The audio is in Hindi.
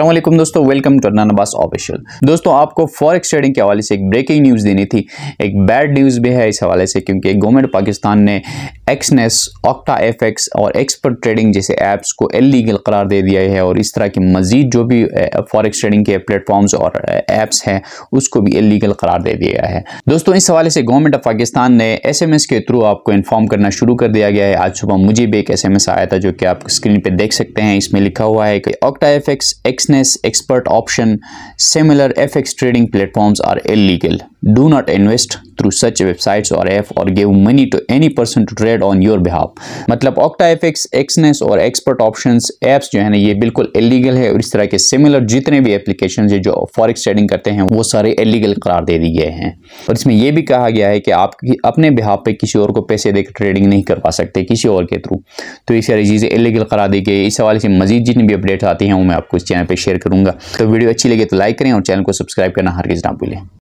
असलम दोस्तों वेलकम टू अन्ना नबास ऑफिशियल दोस्तों आपको फॉरेक्स ट्रेडिंग के हवाले से एक ब्रेकिंग न्यूज़ देनी थी एक बैड न्यूज़ भी है इस हवाले से क्योंकि गवर्नमेंट पाकिस्तान ने एक्सनेस ऑक्टा एफ एक्स और एक्सपर्ट ट्रेडिंग जैसे ऐप्स को इलीगल करार दे दिया है और इस तरह के मजीद जो भी फॉरेक्स ट्रेडिंग के प्लेटफॉर्म्स और ऐप्स हैं उसको भी इलीगल करार दे दिया है दोस्तों इस हवाले से गवर्नमेंट ऑफ पाकिस्तान ने एस एम एस के थ्रू आपको इन्फॉर्म करना शुरू कर दिया गया है आज सुबह मुझे भी एक एस एम एस आया था जो कि आप स्क्रीन पर देख सकते हैं इसमें लिखा हुआ है कि Octa F X Exness expert option similar F X trading platforms are illegal do not invest through such websites और एफ और give money to any person to trade on your behalf मतलब Octa FX, एक्सनेस और एक्सपर्ट ऑप्शन एप्स जो है ना ये बिल्कुल illegal है और इस तरह के सिमिलर जितने भी एप्लीकेशन है जो फॉरिक्स ट्रेडिंग करते हैं वो सारे एलिगल करार दे दिए गए हैं और इसमें यह भी कहा गया है कि आप अपने बिहाफ पे किसी और को पैसे देकर ट्रेडिंग नहीं करवा सकते किसी और के थ्रू तो ये सारी चीज़ें इलीगल करा दी गई इस हवाले से मजीद जितनी भी अपडेट आती हैं वो मैं आपको इस चैनल पर शेयर करूँगा तो वीडियो अच्छी लगे तो लाइक करें और चैनल को सब्सक्राइब करना हर किस ना भूलें